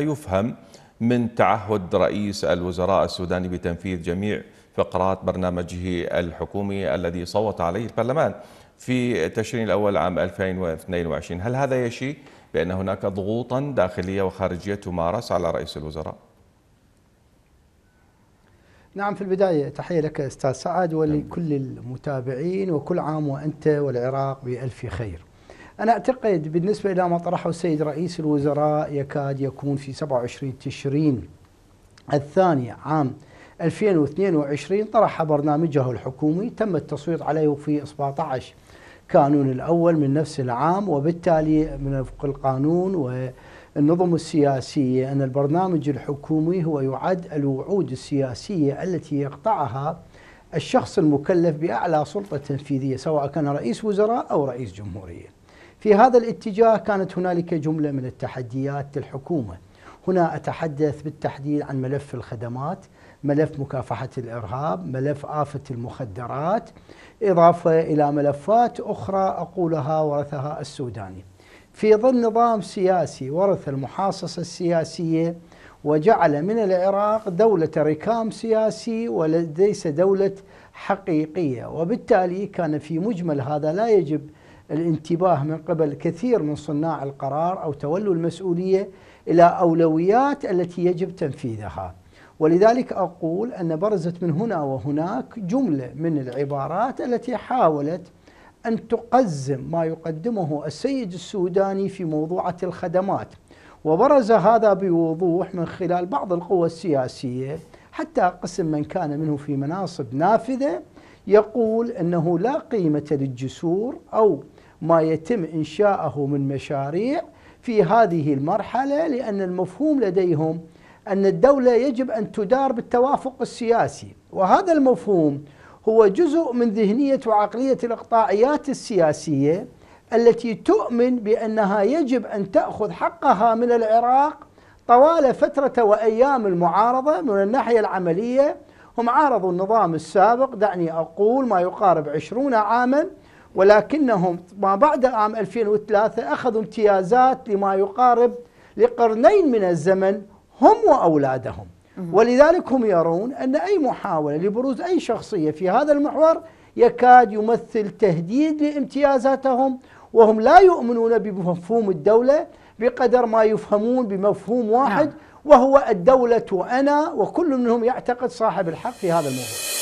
يفهم من تعهد رئيس الوزراء السوداني بتنفيذ جميع فقرات برنامجه الحكومي الذي صوت عليه البرلمان في تشرين الأول عام 2022 هل هذا يشي بأن هناك ضغوطا داخلية وخارجية تمارس على رئيس الوزراء؟ نعم في البداية تحية لك أستاذ سعد نعم. ولكل المتابعين وكل عام وأنت والعراق بألف خير أنا أعتقد بالنسبة إلى ما طرحه السيد رئيس الوزراء يكاد يكون في 27 تشرين الثاني عام 2022 طرح برنامجه الحكومي تم التصويت عليه في 17 كانون الأول من نفس العام وبالتالي من وفق القانون و النظم السياسية أن البرنامج الحكومي هو يعد الوعود السياسية التي يقطعها الشخص المكلف بأعلى سلطة تنفيذية سواء كان رئيس وزراء أو رئيس جمهورية في هذا الاتجاه كانت هنالك جمله من التحديات للحكومه هنا اتحدث بالتحديد عن ملف الخدمات ملف مكافحه الارهاب ملف افه المخدرات اضافه الى ملفات اخرى اقولها ورثها السوداني في ظل نظام سياسي ورث المحاصصه السياسيه وجعل من العراق دولة ركام سياسي وليس دولة حقيقية وبالتالي كان في مجمل هذا لا يجب الانتباه من قبل كثير من صناع القرار او تولوا المسؤوليه الى اولويات التي يجب تنفيذها. ولذلك اقول ان برزت من هنا وهناك جمله من العبارات التي حاولت ان تقزم ما يقدمه السيد السوداني في موضوعه الخدمات. وبرز هذا بوضوح من خلال بعض القوى السياسيه حتى قسم من كان منه في مناصب نافذه يقول انه لا قيمه للجسور او ما يتم إنشاءه من مشاريع في هذه المرحلة لأن المفهوم لديهم أن الدولة يجب أن تدار بالتوافق السياسي وهذا المفهوم هو جزء من ذهنية وعقلية الإقطاعيات السياسية التي تؤمن بأنها يجب أن تأخذ حقها من العراق طوال فترة وأيام المعارضة من الناحية العملية هم عارضوا النظام السابق دعني أقول ما يقارب عشرون عاماً ولكنهم ما بعد عام 2003 أخذوا امتيازات لما يقارب لقرنين من الزمن هم وأولادهم ولذلك هم يرون أن أي محاولة لبروز أي شخصية في هذا المحور يكاد يمثل تهديد لامتيازاتهم وهم لا يؤمنون بمفهوم الدولة بقدر ما يفهمون بمفهوم واحد نعم. وهو الدولة أنا وكل منهم يعتقد صاحب الحق في هذا الموضوع